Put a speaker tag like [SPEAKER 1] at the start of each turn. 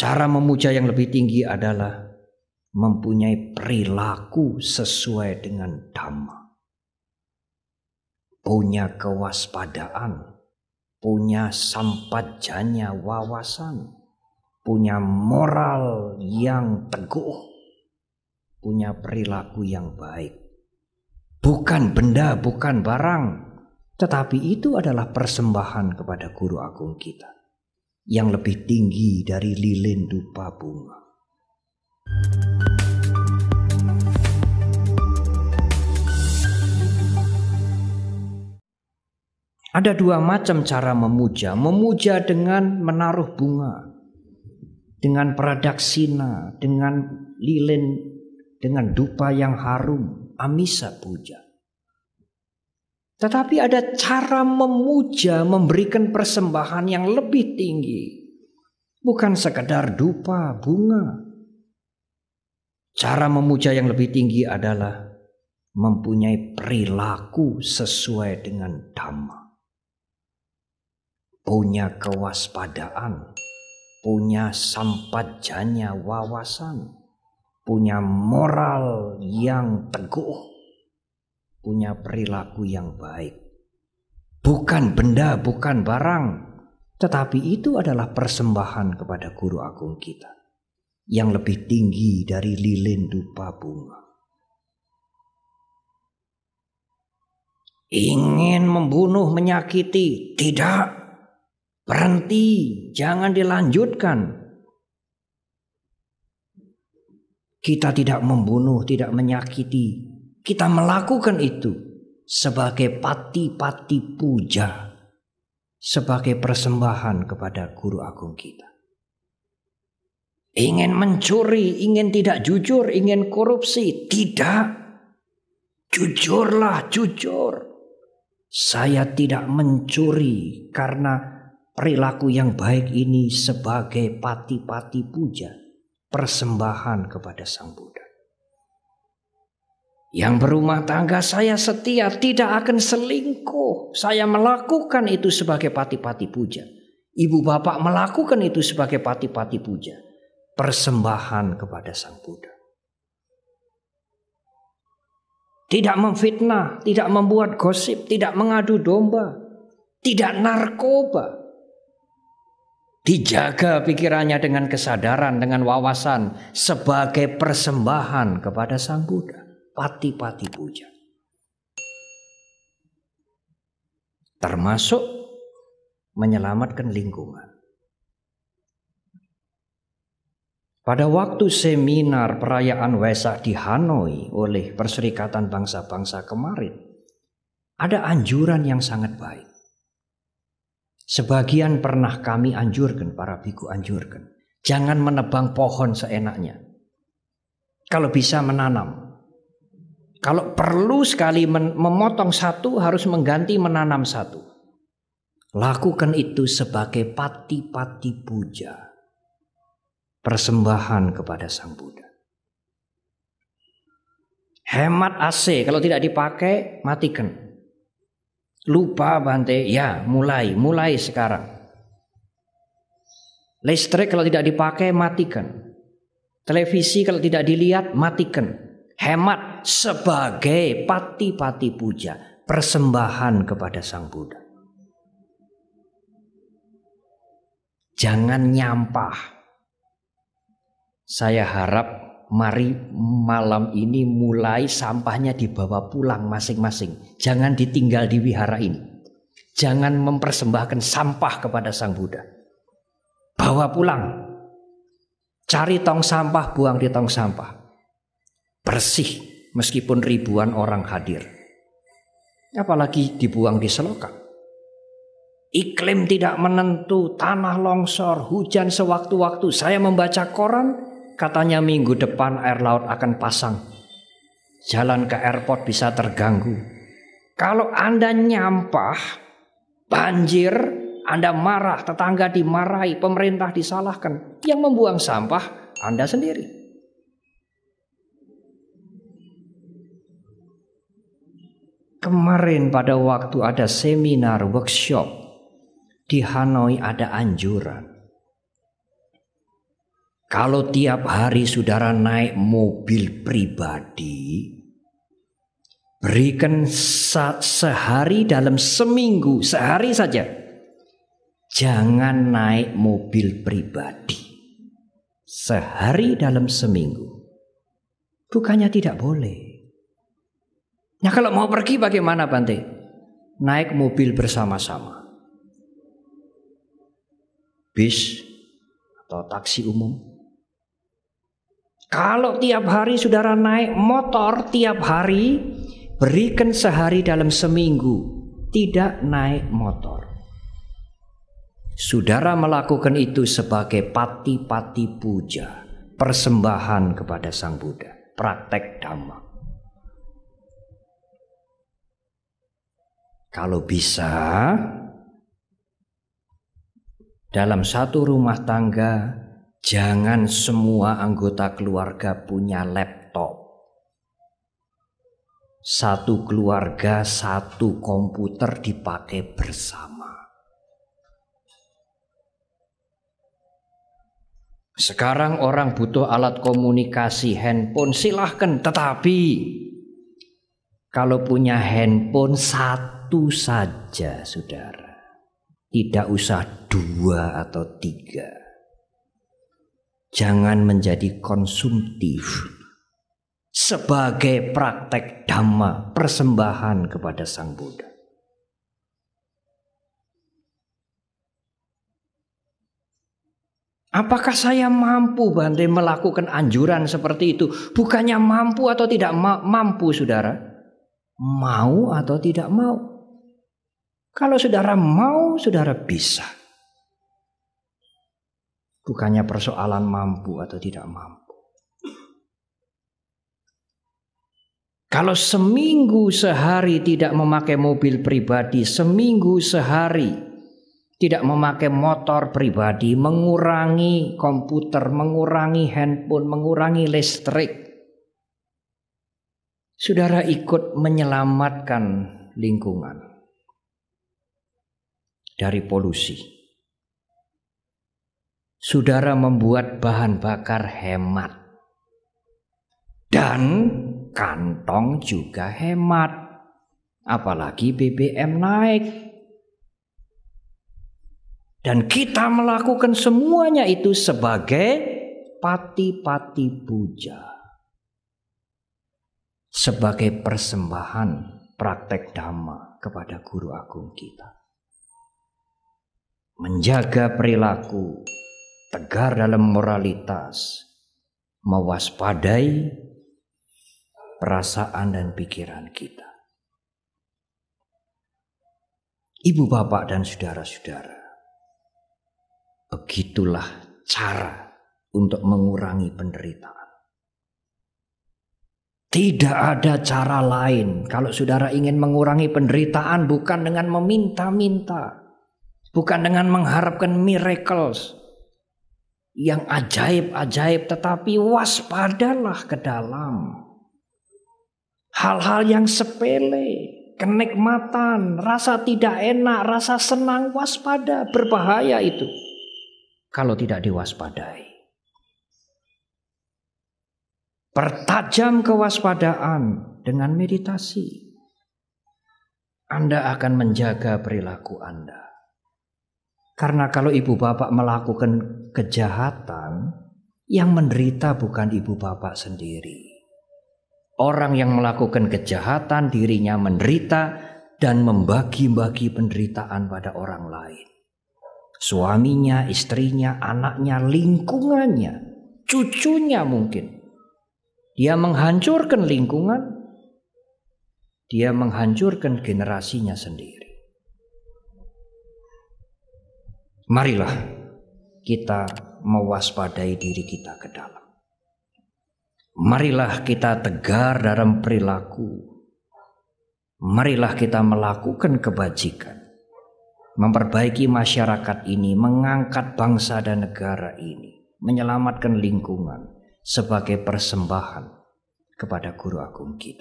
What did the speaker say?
[SPEAKER 1] Cara memuja yang lebih tinggi adalah mempunyai perilaku sesuai dengan dhamma. Punya kewaspadaan, punya sampajanya wawasan, punya moral yang teguh, punya perilaku yang baik. Bukan benda, bukan barang, tetapi itu adalah persembahan kepada guru agung kita yang lebih tinggi dari lilin dupa bunga. Ada dua macam cara memuja. Memuja dengan menaruh bunga, dengan pradaksina, dengan lilin, dengan dupa yang harum, amisa puja. Tetapi ada cara memuja, memberikan persembahan yang lebih tinggi. Bukan sekedar dupa, bunga. Cara memuja yang lebih tinggi adalah mempunyai perilaku sesuai dengan dhamma. Punya kewaspadaan, punya sampajanya wawasan, punya moral yang teguh punya perilaku yang baik. Bukan benda, bukan barang, tetapi itu adalah persembahan kepada guru agung kita yang lebih tinggi dari lilin dupa bunga. Ingin membunuh, menyakiti, tidak berhenti, jangan dilanjutkan. Kita tidak membunuh, tidak menyakiti, kita melakukan itu sebagai pati-pati puja, sebagai persembahan kepada guru agung kita. Ingin mencuri, ingin tidak jujur, ingin korupsi, tidak. Jujurlah, jujur. Saya tidak mencuri karena perilaku yang baik ini sebagai pati-pati puja, persembahan kepada Sang Buddha. Yang berumah tangga saya setia tidak akan selingkuh. Saya melakukan itu sebagai pati-pati puja. Ibu bapak melakukan itu sebagai pati-pati puja. Persembahan kepada Sang Buddha. Tidak memfitnah, tidak membuat gosip, tidak mengadu domba, tidak narkoba. Dijaga pikirannya dengan kesadaran, dengan wawasan sebagai persembahan kepada Sang Buddha pati-pati puja. Termasuk menyelamatkan lingkungan. Pada waktu seminar perayaan Waisak di Hanoi oleh Perserikatan Bangsa-Bangsa kemarin, ada anjuran yang sangat baik. Sebagian pernah kami anjurkan, para biku anjurkan. Jangan menebang pohon seenaknya. Kalau bisa menanam, kalau perlu sekali memotong satu harus mengganti menanam satu. Lakukan itu sebagai pati-pati puja. Persembahan kepada Sang Buddha. Hemat AC, kalau tidak dipakai matikan. Lupa Bante, ya mulai, mulai sekarang. Listrik kalau tidak dipakai matikan. Televisi kalau tidak dilihat matikan hemat sebagai pati-pati puja, persembahan kepada Sang Buddha. Jangan nyampah. Saya harap mari malam ini mulai sampahnya dibawa pulang masing-masing. Jangan ditinggal di wihara ini. Jangan mempersembahkan sampah kepada Sang Buddha. Bawa pulang. Cari tong sampah, buang di tong sampah bersih meskipun ribuan orang hadir. Apalagi dibuang di selokan. Iklim tidak menentu, tanah longsor, hujan sewaktu-waktu. Saya membaca koran, katanya minggu depan air laut akan pasang. Jalan ke airport bisa terganggu. Kalau Anda nyampah, banjir, Anda marah, tetangga dimarahi, pemerintah disalahkan. Yang membuang sampah, Anda sendiri. Kemarin pada waktu ada seminar workshop di Hanoi ada anjuran. Kalau tiap hari saudara naik mobil pribadi, berikan sehari dalam seminggu, sehari saja. Jangan naik mobil pribadi. Sehari dalam seminggu. Bukannya tidak boleh. Nah kalau mau pergi bagaimana Bante? Naik mobil bersama-sama. Bis atau taksi umum. Kalau tiap hari saudara naik motor tiap hari, berikan sehari dalam seminggu tidak naik motor. Saudara melakukan itu sebagai pati-pati puja, persembahan kepada Sang Buddha, praktek damak Kalau bisa dalam satu rumah tangga jangan semua anggota keluarga punya laptop. Satu keluarga satu komputer dipakai bersama. Sekarang orang butuh alat komunikasi handphone silahkan tetapi kalau punya handphone satu satu saja, saudara. Tidak usah dua atau tiga. Jangan menjadi konsumtif sebagai praktek dhamma persembahan kepada Sang Buddha. Apakah saya mampu Bante melakukan anjuran seperti itu? Bukannya mampu atau tidak ma mampu saudara. Mau atau tidak mau. Kalau saudara mau, saudara bisa. Bukannya persoalan mampu atau tidak mampu. Kalau seminggu sehari tidak memakai mobil pribadi, seminggu sehari tidak memakai motor pribadi, mengurangi komputer, mengurangi handphone, mengurangi listrik. Saudara ikut menyelamatkan lingkungan dari polusi. Saudara membuat bahan bakar hemat. Dan kantong juga hemat. Apalagi BBM naik. Dan kita melakukan semuanya itu sebagai pati-pati puja. Sebagai persembahan praktek dhamma kepada guru agung kita menjaga perilaku, tegar dalam moralitas, mewaspadai perasaan dan pikiran kita. Ibu bapak dan saudara-saudara, begitulah cara untuk mengurangi penderitaan. Tidak ada cara lain kalau saudara ingin mengurangi penderitaan bukan dengan meminta-minta bukan dengan mengharapkan miracles yang ajaib-ajaib, tetapi waspadalah ke dalam hal-hal yang sepele, kenikmatan, rasa tidak enak, rasa senang, waspada, berbahaya itu kalau tidak diwaspadai. Pertajam kewaspadaan dengan meditasi. Anda akan menjaga perilaku Anda. Karena kalau ibu bapak melakukan kejahatan, yang menderita bukan ibu bapak sendiri. Orang yang melakukan kejahatan dirinya menderita dan membagi-bagi penderitaan pada orang lain. Suaminya, istrinya, anaknya, lingkungannya, cucunya mungkin. Dia menghancurkan lingkungan, dia menghancurkan generasinya sendiri. marilah kita mewaspadai diri kita ke dalam. Marilah kita tegar dalam perilaku. Marilah kita melakukan kebajikan. Memperbaiki masyarakat ini, mengangkat bangsa dan negara ini, menyelamatkan lingkungan sebagai persembahan kepada guru agung kita.